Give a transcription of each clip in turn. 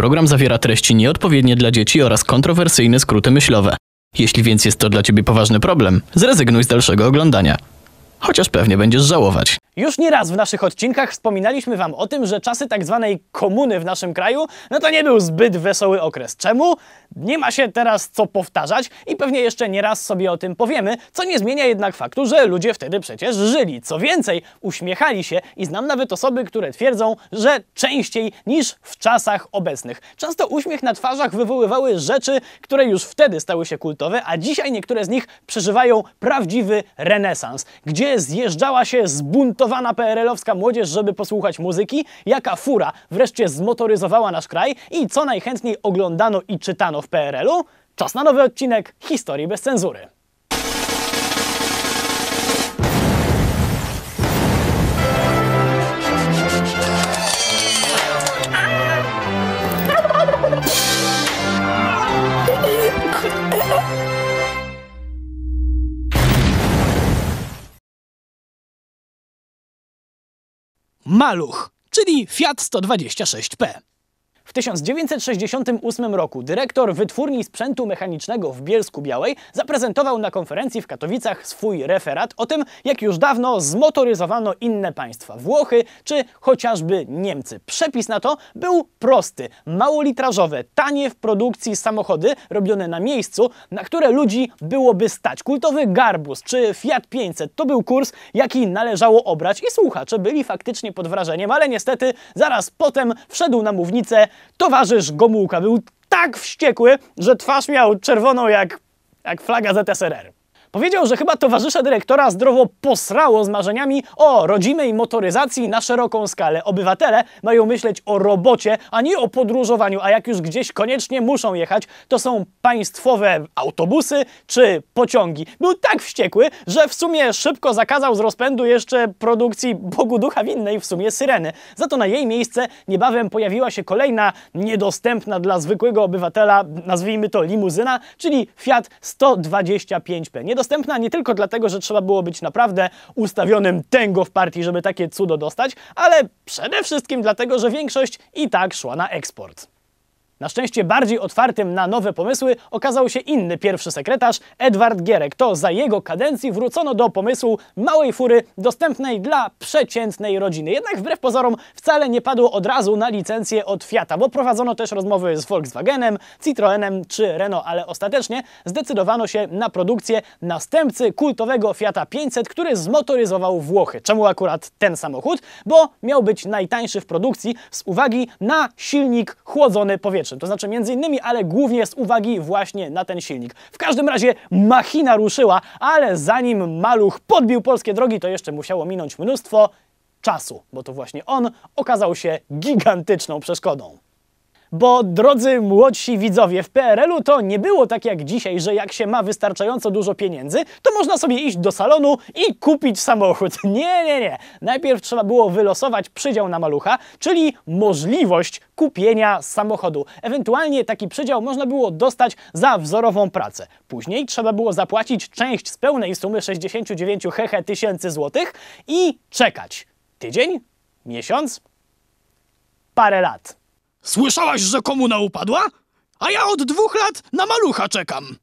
Program zawiera treści nieodpowiednie dla dzieci oraz kontrowersyjne skróty myślowe. Jeśli więc jest to dla Ciebie poważny problem, zrezygnuj z dalszego oglądania. Chociaż pewnie będziesz żałować. Już nieraz w naszych odcinkach wspominaliśmy Wam o tym, że czasy tak zwanej komuny w naszym kraju, no to nie był zbyt wesoły okres. Czemu? Nie ma się teraz co powtarzać i pewnie jeszcze nie raz sobie o tym powiemy, co nie zmienia jednak faktu, że ludzie wtedy przecież żyli. Co więcej, uśmiechali się i znam nawet osoby, które twierdzą, że częściej niż w czasach obecnych. Często uśmiech na twarzach wywoływały rzeczy, które już wtedy stały się kultowe, a dzisiaj niektóre z nich przeżywają prawdziwy renesans, gdzie zjeżdżała się zbuntowana PRL-owska młodzież, żeby posłuchać muzyki, jaka fura wreszcie zmotoryzowała nasz kraj i co najchętniej oglądano i czytano w PRL-u, czas na nowy odcinek Historii bez cenzury. Maluch, czyli Fiat 126P. W 1968 roku dyrektor Wytwórni Sprzętu Mechanicznego w Bielsku Białej zaprezentował na konferencji w Katowicach swój referat o tym, jak już dawno zmotoryzowano inne państwa Włochy czy chociażby Niemcy. Przepis na to był prosty, małolitrażowe, tanie w produkcji samochody robione na miejscu, na które ludzi byłoby stać. Kultowy Garbus czy Fiat 500 to był kurs, jaki należało obrać i słuchacze byli faktycznie pod wrażeniem, ale niestety zaraz potem wszedł na mównicę Towarzysz Gomułka był tak wściekły, że twarz miał czerwoną jak, jak flaga ZSRR. Powiedział, że chyba towarzysza dyrektora zdrowo posrało z marzeniami o rodzimej motoryzacji na szeroką skalę. Obywatele mają myśleć o robocie, a nie o podróżowaniu, a jak już gdzieś koniecznie muszą jechać, to są państwowe autobusy czy pociągi. Był tak wściekły, że w sumie szybko zakazał z rozpędu jeszcze produkcji Bogu Ducha Winnej, w sumie Syreny. Za to na jej miejsce niebawem pojawiła się kolejna niedostępna dla zwykłego obywatela, nazwijmy to limuzyna, czyli Fiat 125P dostępna nie tylko dlatego, że trzeba było być naprawdę ustawionym tęgo w partii, żeby takie cudo dostać, ale przede wszystkim dlatego, że większość i tak szła na eksport. Na szczęście bardziej otwartym na nowe pomysły okazał się inny pierwszy sekretarz, Edward Gierek. To za jego kadencji wrócono do pomysłu małej fury dostępnej dla przeciętnej rodziny. Jednak wbrew pozorom wcale nie padło od razu na licencję od Fiata, bo prowadzono też rozmowy z Volkswagenem, Citroenem czy Renault, ale ostatecznie zdecydowano się na produkcję następcy kultowego Fiata 500, który zmotoryzował Włochy. Czemu akurat ten samochód? Bo miał być najtańszy w produkcji z uwagi na silnik chłodzony powietrzem pierwszym. To znaczy między innymi, ale głównie z uwagi właśnie na ten silnik. W każdym razie machina ruszyła, ale zanim Maluch podbił polskie drogi, to jeszcze musiało minąć mnóstwo czasu, bo to właśnie on okazał się gigantyczną przeszkodą. Bo drodzy młodsi widzowie, w PRL-u to nie było tak jak dzisiaj, że jak się ma wystarczająco dużo pieniędzy, to można sobie iść do salonu i kupić samochód. Nie, nie, nie. Najpierw trzeba było wylosować przydział na malucha, czyli możliwość kupienia samochodu. Ewentualnie taki przydział można było dostać za wzorową pracę. Później trzeba było zapłacić część z pełnej sumy 69 hehe tysięcy złotych i czekać. Tydzień? Miesiąc? Parę lat. Słyszałaś, że komuna upadła? A ja od dwóch lat na malucha czekam.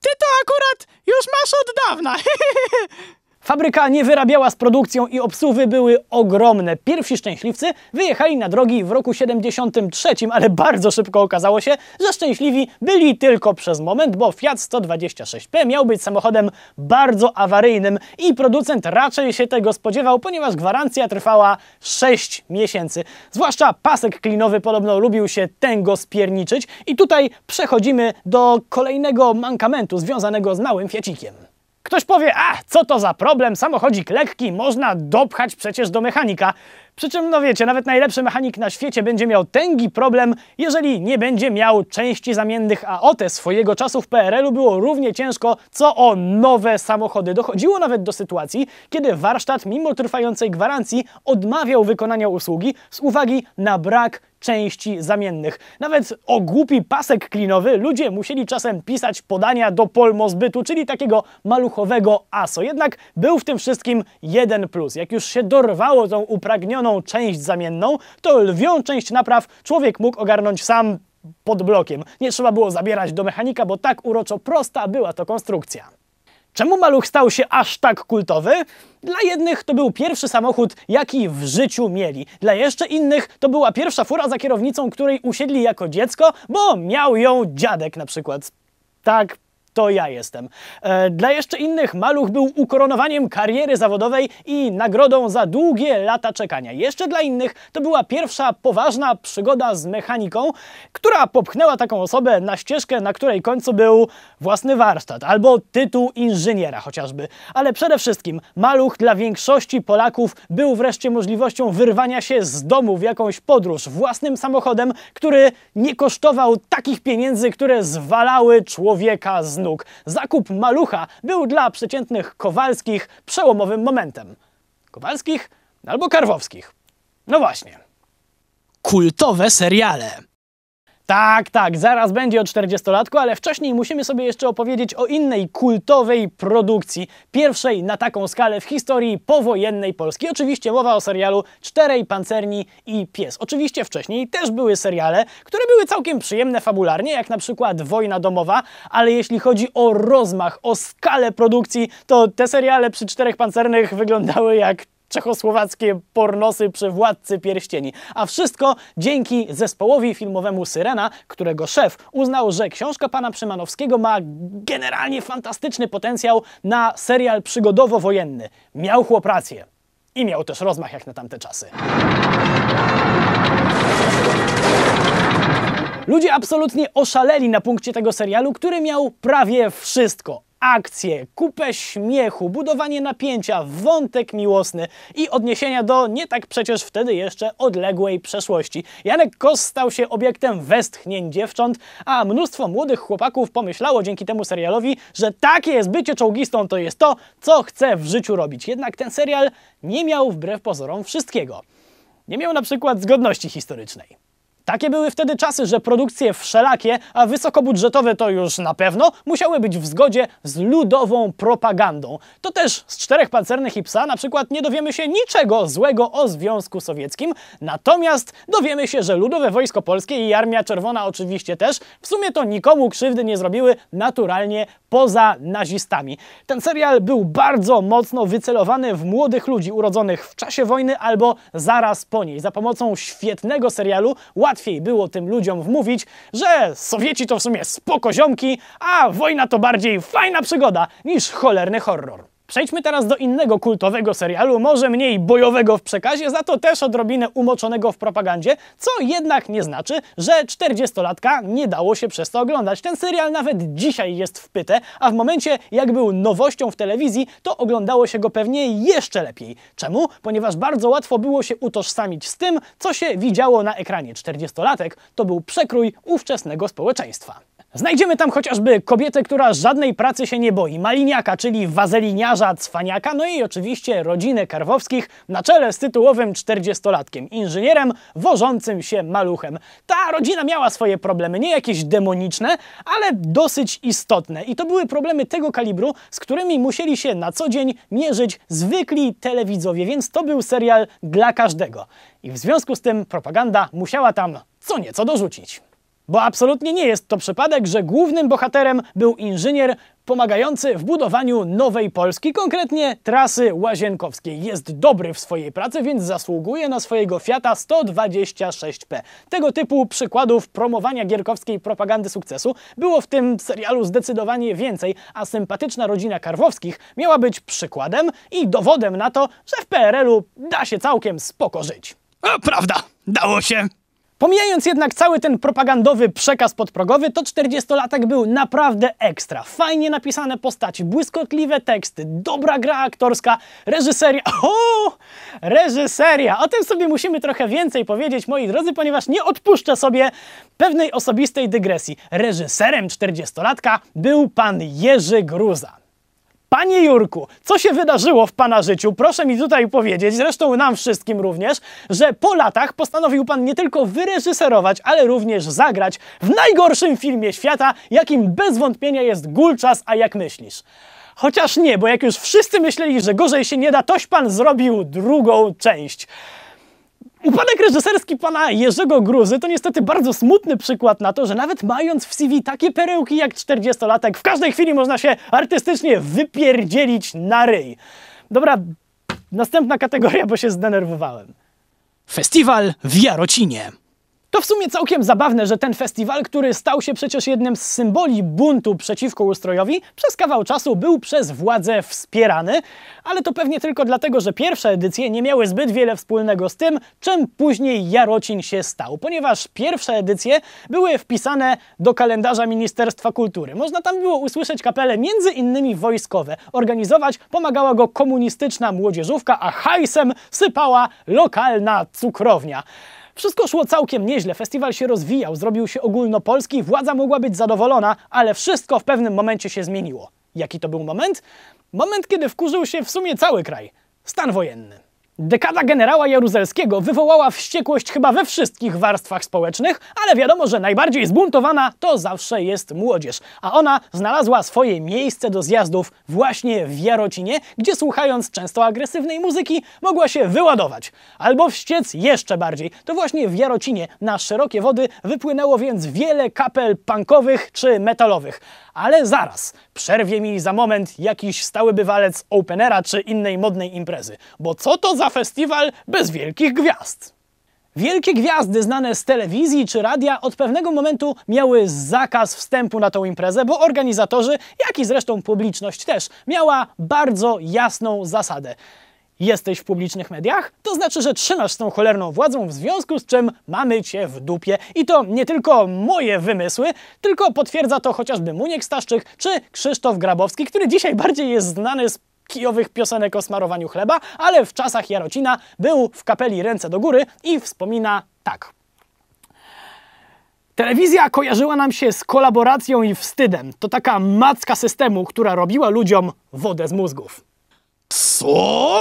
Ty to akurat już masz od dawna. Fabryka nie wyrabiała z produkcją i obsuwy były ogromne. Pierwsi szczęśliwcy wyjechali na drogi w roku 73, ale bardzo szybko okazało się, że szczęśliwi byli tylko przez moment, bo Fiat 126P miał być samochodem bardzo awaryjnym i producent raczej się tego spodziewał, ponieważ gwarancja trwała 6 miesięcy. Zwłaszcza pasek klinowy podobno lubił się tęgo spierniczyć i tutaj przechodzimy do kolejnego mankamentu związanego z małym Fiacikiem. Ktoś powie, a co to za problem, samochodzik lekki, można dopchać przecież do mechanika. Przy czym, no wiecie, nawet najlepszy mechanik na świecie będzie miał tęgi problem, jeżeli nie będzie miał części zamiennych, a o te swojego czasu w PRL-u było równie ciężko, co o nowe samochody. Dochodziło nawet do sytuacji, kiedy warsztat, mimo trwającej gwarancji, odmawiał wykonania usługi z uwagi na brak części zamiennych. Nawet o głupi pasek klinowy ludzie musieli czasem pisać podania do polmozbytu, czyli takiego maluchowego ASO. Jednak był w tym wszystkim jeden plus. Jak już się dorwało tą upragnioną część zamienną, to lwią część napraw człowiek mógł ogarnąć sam pod blokiem. Nie trzeba było zabierać do mechanika, bo tak uroczo prosta była to konstrukcja. Czemu maluch stał się aż tak kultowy? Dla jednych to był pierwszy samochód, jaki w życiu mieli. Dla jeszcze innych to była pierwsza fura za kierownicą, której usiedli jako dziecko, bo miał ją dziadek na przykład. Tak, to ja jestem. E, dla jeszcze innych Maluch był ukoronowaniem kariery zawodowej i nagrodą za długie lata czekania. Jeszcze dla innych to była pierwsza poważna przygoda z mechaniką, która popchnęła taką osobę na ścieżkę, na której końcu był własny warsztat albo tytuł inżyniera chociażby. Ale przede wszystkim Maluch dla większości Polaków był wreszcie możliwością wyrwania się z domu w jakąś podróż własnym samochodem, który nie kosztował takich pieniędzy, które zwalały człowieka z nóg, zakup malucha był dla przeciętnych Kowalskich przełomowym momentem. Kowalskich albo Karwowskich. No właśnie. Kultowe seriale. Tak, tak, zaraz będzie o 40-latku, ale wcześniej musimy sobie jeszcze opowiedzieć o innej kultowej produkcji, pierwszej na taką skalę w historii powojennej Polski. Oczywiście mowa o serialu Czterej Pancerni i Pies. Oczywiście wcześniej też były seriale, które były całkiem przyjemne fabularnie, jak na przykład Wojna Domowa, ale jeśli chodzi o rozmach, o skalę produkcji, to te seriale przy Czterech Pancernych wyglądały jak czechosłowackie pornosy przy władcy pierścieni. A wszystko dzięki zespołowi filmowemu Syrena, którego szef uznał, że książka pana Przymanowskiego ma generalnie fantastyczny potencjał na serial przygodowo-wojenny. Miał chłop rację. I miał też rozmach jak na tamte czasy. Ludzie absolutnie oszaleli na punkcie tego serialu, który miał prawie wszystko akcje, kupę śmiechu, budowanie napięcia, wątek miłosny i odniesienia do nie tak przecież wtedy jeszcze odległej przeszłości. Janek Kos stał się obiektem westchnień dziewcząt, a mnóstwo młodych chłopaków pomyślało dzięki temu serialowi, że takie jest bycie czołgistą, to jest to, co chce w życiu robić. Jednak ten serial nie miał wbrew pozorom wszystkiego. Nie miał na przykład zgodności historycznej. Takie były wtedy czasy, że produkcje wszelakie, a wysokobudżetowe to już na pewno, musiały być w zgodzie z ludową propagandą. To też z czterech pancernych i psa na przykład nie dowiemy się niczego złego o Związku Sowieckim, natomiast dowiemy się, że Ludowe Wojsko Polskie i Armia Czerwona oczywiście też, w sumie to nikomu krzywdy nie zrobiły naturalnie poza nazistami. Ten serial był bardzo mocno wycelowany w młodych ludzi urodzonych w czasie wojny albo zaraz po niej. Za pomocą świetnego serialu łatwo łatwiej było tym ludziom wmówić, że Sowieci to w sumie spokoziomki, a wojna to bardziej fajna przygoda niż cholerny horror. Przejdźmy teraz do innego kultowego serialu, może mniej bojowego w przekazie, za to też odrobinę umoczonego w propagandzie, co jednak nie znaczy, że 40-latka nie dało się przez to oglądać. Ten serial nawet dzisiaj jest w pyte, a w momencie jak był nowością w telewizji, to oglądało się go pewnie jeszcze lepiej. Czemu? Ponieważ bardzo łatwo było się utożsamić z tym, co się widziało na ekranie. 40-latek to był przekrój ówczesnego społeczeństwa. Znajdziemy tam chociażby kobietę, która żadnej pracy się nie boi, maliniaka, czyli wazeliniarza, cwaniaka, no i oczywiście rodzinę Karwowskich na czele z tytułowym czterdziestolatkiem, inżynierem wożącym się maluchem. Ta rodzina miała swoje problemy, nie jakieś demoniczne, ale dosyć istotne. I to były problemy tego kalibru, z którymi musieli się na co dzień mierzyć zwykli telewidzowie, więc to był serial dla każdego. I w związku z tym propaganda musiała tam co nieco dorzucić. Bo absolutnie nie jest to przypadek, że głównym bohaterem był inżynier pomagający w budowaniu nowej Polski, konkretnie trasy łazienkowskiej. Jest dobry w swojej pracy, więc zasługuje na swojego Fiata 126P. Tego typu przykładów promowania gierkowskiej propagandy sukcesu było w tym serialu zdecydowanie więcej, a sympatyczna rodzina Karwowskich miała być przykładem i dowodem na to, że w PRL-u da się całkiem spoko żyć. A, prawda, dało się. Pomijając jednak cały ten propagandowy przekaz podprogowy, to 40-latek był naprawdę ekstra. Fajnie napisane postaci, błyskotliwe teksty, dobra gra aktorska, reżyseria... O! Reżyseria! O tym sobie musimy trochę więcej powiedzieć, moi drodzy, ponieważ nie odpuszczę sobie pewnej osobistej dygresji. Reżyserem 40-latka był pan Jerzy Gruza. Panie Jurku, co się wydarzyło w Pana życiu? Proszę mi tutaj powiedzieć, zresztą nam wszystkim również, że po latach postanowił Pan nie tylko wyreżyserować, ale również zagrać w najgorszym filmie świata, jakim bez wątpienia jest Gulczas, a jak myślisz? Chociaż nie, bo jak już wszyscy myśleli, że gorzej się nie da, toś Pan zrobił drugą część. Upadek reżyserski pana Jerzego Gruzy to niestety bardzo smutny przykład na to, że nawet mając w CV takie perełki jak 40-latek, w każdej chwili można się artystycznie wypierdzielić na ryj. Dobra, następna kategoria, bo się zdenerwowałem. Festiwal w Jarocinie. To w sumie całkiem zabawne, że ten festiwal, który stał się przecież jednym z symboli buntu przeciwko ustrojowi, przez kawał czasu był przez władze wspierany, ale to pewnie tylko dlatego, że pierwsze edycje nie miały zbyt wiele wspólnego z tym, czym później Jarocin się stał, ponieważ pierwsze edycje były wpisane do kalendarza Ministerstwa Kultury. Można tam było usłyszeć kapele między innymi wojskowe. Organizować pomagała go komunistyczna młodzieżówka, a hajsem sypała lokalna cukrownia. Wszystko szło całkiem nieźle, festiwal się rozwijał, zrobił się ogólnopolski, władza mogła być zadowolona, ale wszystko w pewnym momencie się zmieniło. Jaki to był moment? Moment, kiedy wkurzył się w sumie cały kraj. Stan wojenny. Dekada generała Jaruzelskiego wywołała wściekłość chyba we wszystkich warstwach społecznych, ale wiadomo, że najbardziej zbuntowana to zawsze jest młodzież. A ona znalazła swoje miejsce do zjazdów właśnie w Jarocinie, gdzie słuchając często agresywnej muzyki mogła się wyładować. Albo wściec jeszcze bardziej. To właśnie w Jarocinie na szerokie wody wypłynęło więc wiele kapel punkowych czy metalowych. Ale zaraz, przerwie mi za moment jakiś stały bywalec openera czy innej modnej imprezy. Bo co to za festiwal bez wielkich gwiazd. Wielkie gwiazdy znane z telewizji czy radia od pewnego momentu miały zakaz wstępu na tą imprezę, bo organizatorzy, jak i zresztą publiczność też, miała bardzo jasną zasadę. Jesteś w publicznych mediach? To znaczy, że trzymasz z tą cholerną władzą, w związku z czym mamy cię w dupie. I to nie tylko moje wymysły, tylko potwierdza to chociażby Muniek Staszczyk czy Krzysztof Grabowski, który dzisiaj bardziej jest znany z kijowych piosenek o smarowaniu chleba, ale w czasach Jarocina był w kapeli Ręce do Góry i wspomina tak. Telewizja kojarzyła nam się z kolaboracją i wstydem. To taka macka systemu, która robiła ludziom wodę z mózgów. Co?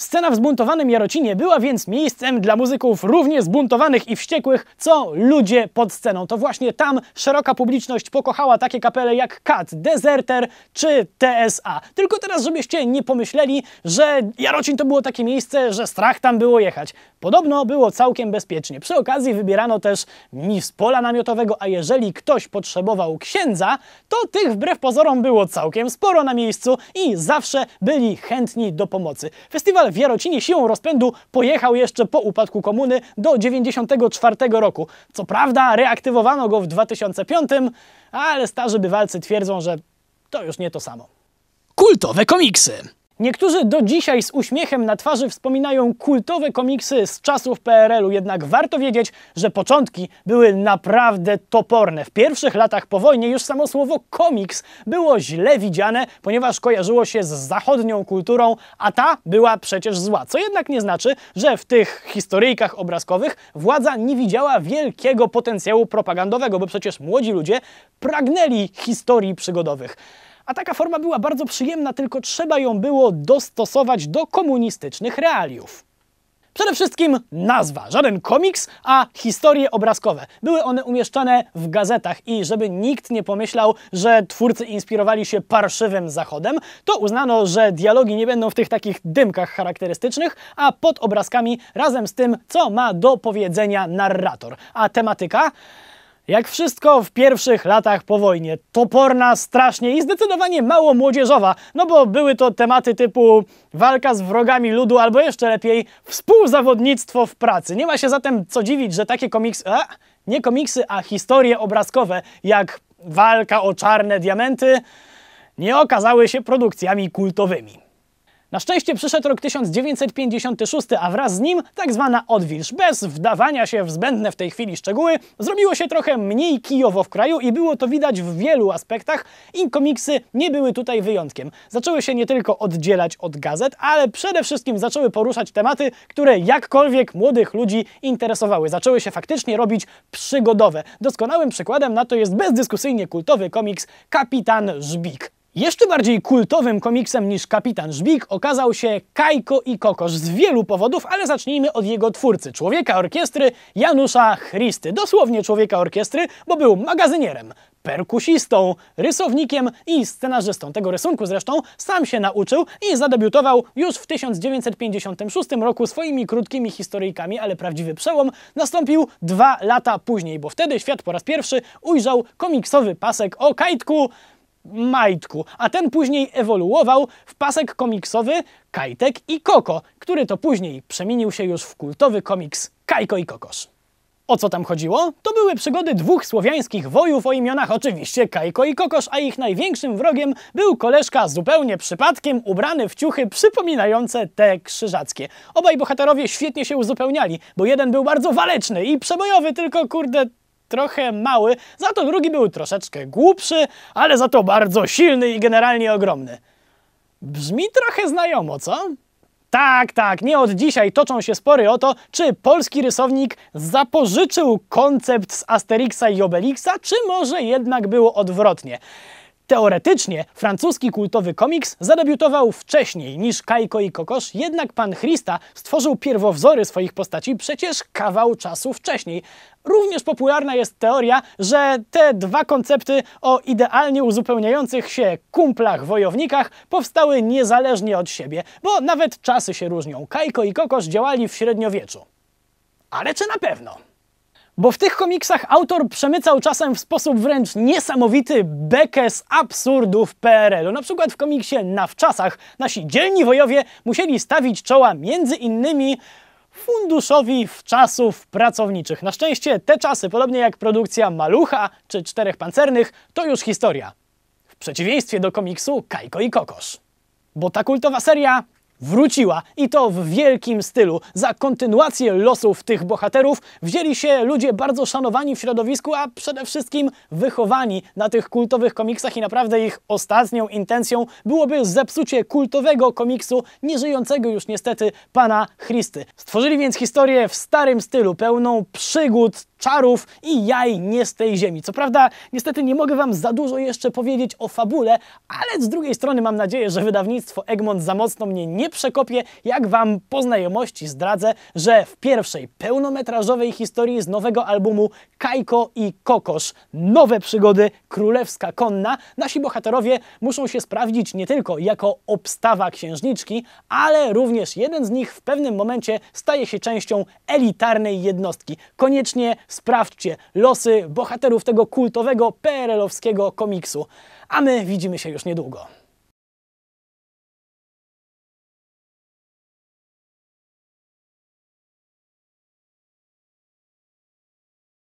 Scena w zbuntowanym Jarocinie była więc miejscem dla muzyków równie zbuntowanych i wściekłych, co ludzie pod sceną. To właśnie tam szeroka publiczność pokochała takie kapele jak Kat, Deserter czy TSA. Tylko teraz, żebyście nie pomyśleli, że Jarocin to było takie miejsce, że strach tam było jechać. Podobno było całkiem bezpiecznie. Przy okazji wybierano też mis pola namiotowego, a jeżeli ktoś potrzebował księdza, to tych wbrew pozorom było całkiem sporo na miejscu i zawsze byli chętni do pomocy. Festiwal w Jarocinie siłą rozpędu pojechał jeszcze po upadku komuny do 1994 roku. Co prawda reaktywowano go w 2005, ale starzy bywalcy twierdzą, że to już nie to samo. Kultowe komiksy Niektórzy do dzisiaj z uśmiechem na twarzy wspominają kultowe komiksy z czasów PRL-u, jednak warto wiedzieć, że początki były naprawdę toporne. W pierwszych latach po wojnie już samo słowo komiks było źle widziane, ponieważ kojarzyło się z zachodnią kulturą, a ta była przecież zła. Co jednak nie znaczy, że w tych historyjkach obrazkowych władza nie widziała wielkiego potencjału propagandowego, bo przecież młodzi ludzie pragnęli historii przygodowych. A taka forma była bardzo przyjemna, tylko trzeba ją było dostosować do komunistycznych realiów. Przede wszystkim nazwa, żaden komiks, a historie obrazkowe. Były one umieszczane w gazetach i żeby nikt nie pomyślał, że twórcy inspirowali się parszywym zachodem, to uznano, że dialogi nie będą w tych takich dymkach charakterystycznych, a pod obrazkami razem z tym, co ma do powiedzenia narrator. A tematyka? Jak wszystko w pierwszych latach po wojnie, toporna strasznie i zdecydowanie mało młodzieżowa, no bo były to tematy typu walka z wrogami ludu, albo jeszcze lepiej współzawodnictwo w pracy. Nie ma się zatem co dziwić, że takie komiksy, a, nie komiksy, a historie obrazkowe, jak walka o czarne diamenty, nie okazały się produkcjami kultowymi. Na szczęście przyszedł rok 1956, a wraz z nim tak zwana odwilż. Bez wdawania się w zbędne w tej chwili szczegóły, zrobiło się trochę mniej kijowo w kraju i było to widać w wielu aspektach i komiksy nie były tutaj wyjątkiem. Zaczęły się nie tylko oddzielać od gazet, ale przede wszystkim zaczęły poruszać tematy, które jakkolwiek młodych ludzi interesowały. Zaczęły się faktycznie robić przygodowe. Doskonałym przykładem na to jest bezdyskusyjnie kultowy komiks Kapitan Żbik. Jeszcze bardziej kultowym komiksem niż Kapitan Żbik okazał się Kajko i Kokosz z wielu powodów, ale zacznijmy od jego twórcy, człowieka orkiestry Janusza Christy. Dosłownie człowieka orkiestry, bo był magazynierem, perkusistą, rysownikiem i scenarzystą. Tego rysunku zresztą sam się nauczył i zadebiutował już w 1956 roku swoimi krótkimi historyjkami, ale prawdziwy przełom nastąpił dwa lata później, bo wtedy świat po raz pierwszy ujrzał komiksowy pasek o kajtku majtku, a ten później ewoluował w pasek komiksowy Kajtek i Koko, który to później przemienił się już w kultowy komiks Kajko i Kokosz. O co tam chodziło? To były przygody dwóch słowiańskich wojów o imionach oczywiście Kajko i Kokosz, a ich największym wrogiem był koleżka zupełnie przypadkiem ubrany w ciuchy przypominające te krzyżackie. Obaj bohaterowie świetnie się uzupełniali, bo jeden był bardzo waleczny i przebojowy, tylko kurde trochę mały, za to drugi był troszeczkę głupszy, ale za to bardzo silny i generalnie ogromny. Brzmi trochę znajomo, co? Tak, tak, nie od dzisiaj toczą się spory o to, czy polski rysownik zapożyczył koncept z Asterixa i Obelixa, czy może jednak było odwrotnie. Teoretycznie francuski kultowy komiks zadebiutował wcześniej niż Kajko i Kokosz, jednak pan Christa stworzył pierwowzory swoich postaci przecież kawał czasu wcześniej. Również popularna jest teoria, że te dwa koncepty o idealnie uzupełniających się kumplach wojownikach powstały niezależnie od siebie, bo nawet czasy się różnią. Kajko i Kokosz działali w średniowieczu. Ale czy na pewno? Bo w tych komiksach autor przemycał czasem w sposób wręcz niesamowity bekę z absurdów PRL-u. Na przykład w komiksie Na wczasach nasi dzielni wojowie musieli stawić czoła między innymi funduszowi wczasów pracowniczych. Na szczęście te czasy, podobnie jak produkcja Malucha czy Czterech Pancernych, to już historia. W przeciwieństwie do komiksu Kajko i Kokosz. Bo ta kultowa seria wróciła i to w wielkim stylu. Za kontynuację losów tych bohaterów wzięli się ludzie bardzo szanowani w środowisku, a przede wszystkim wychowani na tych kultowych komiksach i naprawdę ich ostatnią intencją byłoby zepsucie kultowego komiksu nieżyjącego już niestety pana Christy. Stworzyli więc historię w starym stylu, pełną przygód, czarów i jaj nie z tej ziemi. Co prawda, niestety nie mogę Wam za dużo jeszcze powiedzieć o fabule, ale z drugiej strony mam nadzieję, że wydawnictwo Egmont za mocno mnie nie przekopie, jak Wam po znajomości zdradzę, że w pierwszej pełnometrażowej historii z nowego albumu Kajko i Kokosz Nowe przygody Królewska Konna nasi bohaterowie muszą się sprawdzić nie tylko jako obstawa księżniczki, ale również jeden z nich w pewnym momencie staje się częścią elitarnej jednostki. Koniecznie Sprawdźcie losy bohaterów tego kultowego PRL-owskiego komiksu. A my widzimy się już niedługo.